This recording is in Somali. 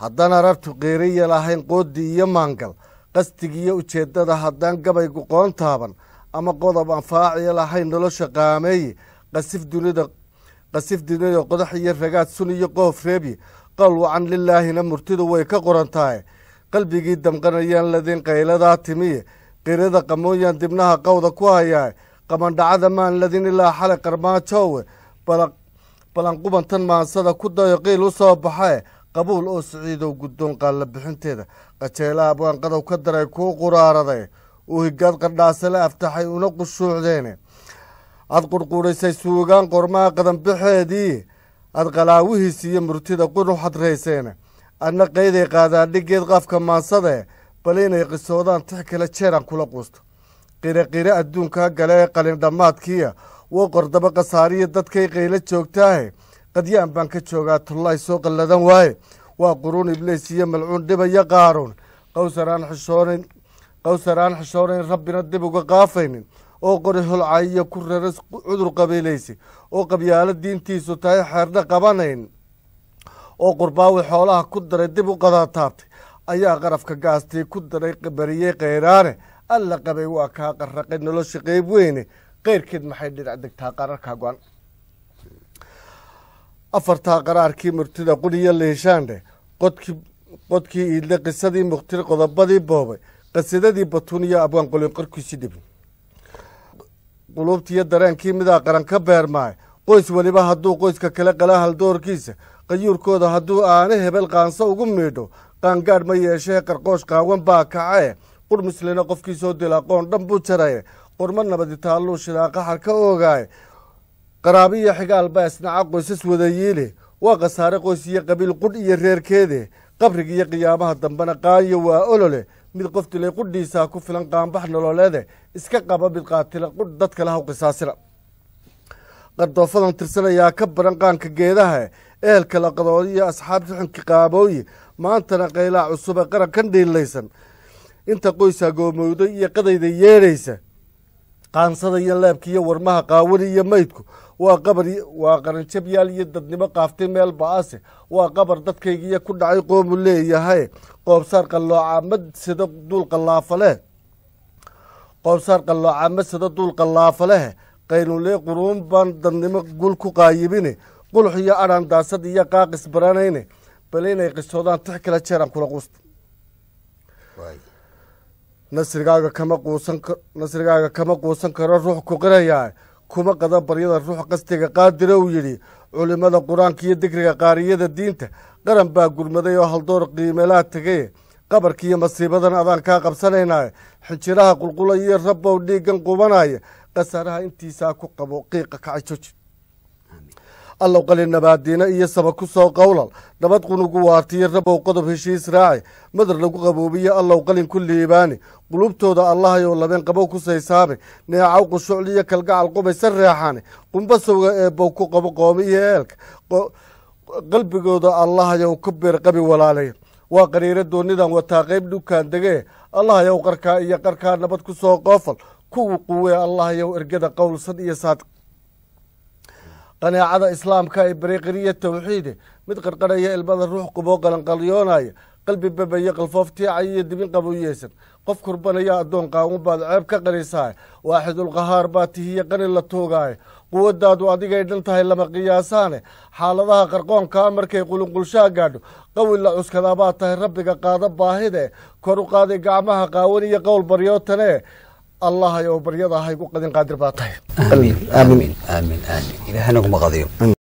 haddaan arabtu qeeriya lahayn qooddi iyo maangal qasdigiiyo ujeeddada haddaan gabay goqoon taaban ama qodob aan faaciya lahayn nolosha qaameeye qasif dunida qodax iyo ragaad sun iyo qoof reebye qowl wacan lilaahina murtidu way ka qoran qorantahay qalbigii damqanayaan ladin qayladaa timiye qeyrada qamooyaan dibnaha qowda ku hayaa qamandhacada maan ladin ilaa xale qarmaajoowe balanqubantan maansada ku dayo qiil u soo baxae qabuul oo siciidow guddoon qaalla bixinteeda qajeelaha abwaanqadow ka daray kuu quraaraday eh, uu higaad qadhaasale aftaxay una qushuucdeene eh. aad qurquudhaysay suugaan qormaha qadanbixeedii ad qalaawihiis iyo murtida qunu xadrayseene eh. adna qayday qaadaa dhiggeed qaafka maansade bal inay qisoodaan tix kale jeeran kula quusto qiriqire adduunkaa gale qalin dhammaadkiiya waqor qordaba qhasaariya dadkay qaylo joogtaahe qadyaan baan ka joogaa tullaay soo qalladan waaye waa quruun ibliis iyo malcuun dhibaya qaaruun qawsaraan xishoonayn qawsaraan xishoonayn rabbina dib uga qaafaynin oo qori holcayiyo ku reera cudur qabiilaysa oo qabyaalo diintiisu tahay xeerdha qabanayn oo qurbaawi xoolaha ku daray dib u taabtay ayaa qarafka gaastii ku daray bariyey kheyraane alla qabay waa kaa qarraqay nolosha qeyb weyne keyrkeed maxay dhinac degtaa qararkaa go-an afartaa qaraarkii murtida qudhiyo liishaandhe qodkii iidle qisadii muktir qodobadii boobay qasidadii batuuniyo iyo abwaan qolinqorkiisi dhibin quluubtiiyo dareenkii midaa qaran ka beermaay qoys weliba hadduu qoyska kale qala haldoorkiisa qayuurkooda hadduu aana hebel qaanso ugu miidho qaangaadh ma yeeshee qarqoosh qaawan baa kacee qur muslina qofkii dila aqoon dhan buu jaraye qorma nabadi taalluu shidaa qaxar ka oogaaye qaraabo iyo xigaal baa isnaca qoysas wadayiile waa khasaare qoys iyo qabiil qudh iyo reerkeede qabriga iyo qiyaamaha dambena qaanyo waa olole mid qof dilay qudhiisaa ku filan qaanbax nololeede iska qaba mid qaatila qudh dad kale haw qisaasina qardoofadan ayaa ka baran qaanka geedaha ehelka la qadoodi iyo asxaabta xunkii qaabooyi maantana qaylaa cusube qaran kan dhiillaysan inta qoysaa goomowday iyo qadayda yeedhaysa qaansada iyo leebka iyo warmaha qaawani iyo maydku waa qabar waa qaranjabyaal iyo dadnimo qaaftay meel ba-ase waa qabar dadkaygiiyo ku dhacay qoomuu leeyahay qoobsaar qallooca masida duul qallaafaleh qoobsaar qallooca masida duul qallaafaleh qaynuulee quruun baan dadnimo gul ku qaayibine qulux iyo adhaan daasad iyo qaaqis baranayne bal inay qisoodaan tix kala jeeran kula quusta nasrigaaga kama quusan nasrigaaga kama quusan karo ruux ku qiraya kuma qadan baryada ruux qastiga qaadire uu yidhi culimmada qur-aanka iyo digriga qaariyada diinta qaran baa gurmaday oo haldoor qiimeelaa tegaye qabarkiiyo masiibadan adaan kaa qabsanaynaaye xinjiraha iyo rabbow dhiiggan qubanaya khasaaraha intiisaa ku qabo qiiqa kacay kacajoji allow qali nabaadiina iyo saba ku soo qowlal nabad qunugu waartiyo rabow qodob heshiis raaci madar lagu qaboobiyo allow qalin ku liibaani qulubtooda allahayou labeen qabow ku saysaabe neecaw qushucliyo kalgacal qubaysa reexaane qumbasowga eebow ku qabo qoomi iyo eelka qalbigooda allahayow ku beerqabi walaalay waa qariiro doonnidan wataa qayb dhukaan degee allahayow qarkaa iyo qarkaa nabad ku soo qoofal kuwa quwee allahayow ergada qowlsan iyo saad qanaacada islaamka ee bariqiriya towxiide mid qarqarhaya ilmada ruux quboo qalanqalyoonaya qalbi babayo qalfooftiica iyo dibin qabuyeysan qof kurbanaya addoon qaawan baad ceeb ka qanisaay waaxidulqahaar baa tihiye qani la tuugaay quwaddaadu adigay dhan tahay lama qiyaasaane xaaladaha qarqoonkaa markay qulunqulshaa gaadho qawi la cuskadaa baa tahay rabbiga qaado baahide kor u qaaday gacmaha qaawan iyo qowl baryootane allahayow baryada haygu qadin qaadir baa tahay ilaahana kuma qadiyo